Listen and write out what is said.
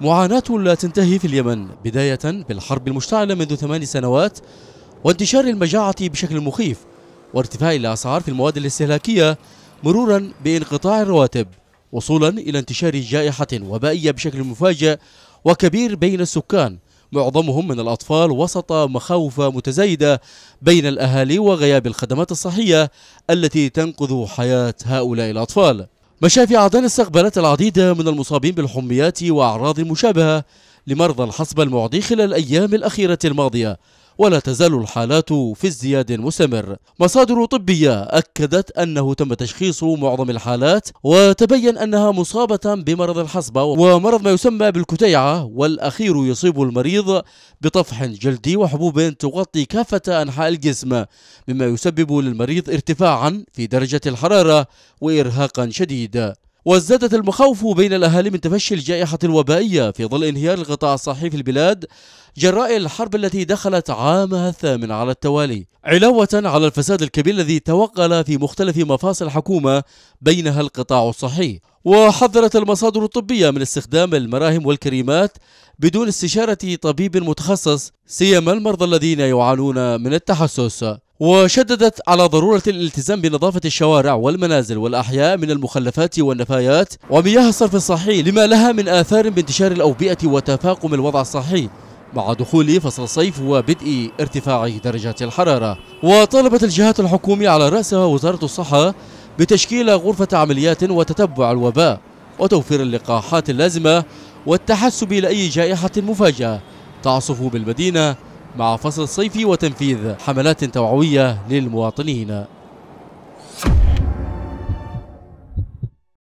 معاناة لا تنتهي في اليمن بداية بالحرب المشتعلة منذ ثمان سنوات وانتشار المجاعة بشكل مخيف وارتفاع الأسعار في المواد الاستهلاكية مرورا بانقطاع الرواتب وصولا إلى انتشار جائحة وبائية بشكل مفاجئ وكبير بين السكان معظمهم من الأطفال وسط مخاوف متزايدة بين الأهالي وغياب الخدمات الصحية التي تنقذ حياة هؤلاء الأطفال مشى في عدن استقبلت العديد من المصابين بالحميات وأعراض مشابهة لمرضى الحصبة المعدي خلال الأيام الأخيرة الماضية ولا تزال الحالات في ازدياد مستمر مصادر طبية أكدت أنه تم تشخيص معظم الحالات وتبين أنها مصابة بمرض الحصبة ومرض ما يسمى بالكتيعة والأخير يصيب المريض بطفح جلدي وحبوب تغطي كافة أنحاء الجسم مما يسبب للمريض ارتفاعا في درجة الحرارة وإرهاقا شديدا وازدادت المخاوف بين الأهالي من تفشي الجائحة الوبائية في ظل انهيار القطاع الصحي في البلاد جراء الحرب التي دخلت عامها الثامن على التوالي علاوة على الفساد الكبير الذي توغل في مختلف مفاصل الحكومة بينها القطاع الصحي وحذرت المصادر الطبية من استخدام المراهم والكريمات بدون استشارة طبيب متخصص سيما المرضى الذين يعانون من التحسس وشددت على ضرورة الالتزام بنظافة الشوارع والمنازل والأحياء من المخلفات والنفايات ومياه الصرف الصحي لما لها من آثار بانتشار الأوبئة وتفاقم الوضع الصحي مع دخول فصل الصيف وبدء ارتفاع درجات الحرارة وطالبت الجهات الحكومية على رأسها وزارة الصحة بتشكيل غرفة عمليات وتتبع الوباء وتوفير اللقاحات اللازمة والتحسب لأي جائحة مفاجئة تعصف بالمدينة مع فصل صيفي وتنفيذ حملات توعوية للمواطنين